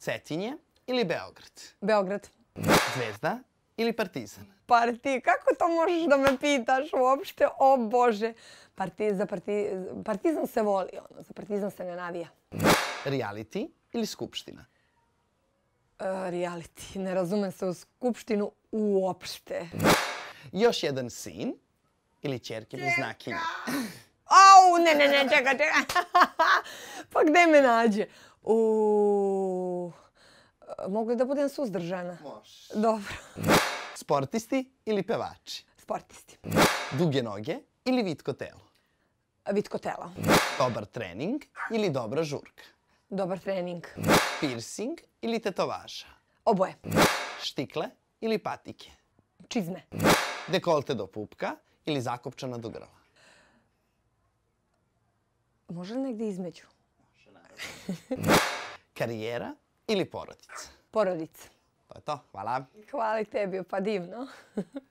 Cetinje ili Beograd? Beograd. Zvezda ili Partizan? Parti, kako to možeš da me pitaš uopšte? O Bože, za Partizan se voli, za Partizan se ne navija. Reality ili Skupština? E, reality, ne razumem se u Skupštinu uopšte. Još jedan sin ili bez znakinju? Au, ne, ne, ne, čekaj, čekaj. pa gde me nađe? Uuu mogla da budem suzdržana? Možeš. Dobro. Sportisti ili pevači? Sportisti. Duge noge ili vitko telo? Vitko telo. Dobar trening ili dobra žurka? Dobar trening. Piercing ili tetovaža? Oboje. Štikle ili patike? Čizme. Dekolte do pupka ili zakopčana do grla? Može li negde između? Može, naravno. Karijera ili porodica? porodic. To je to, hvala. Hvala tebi, pa divno.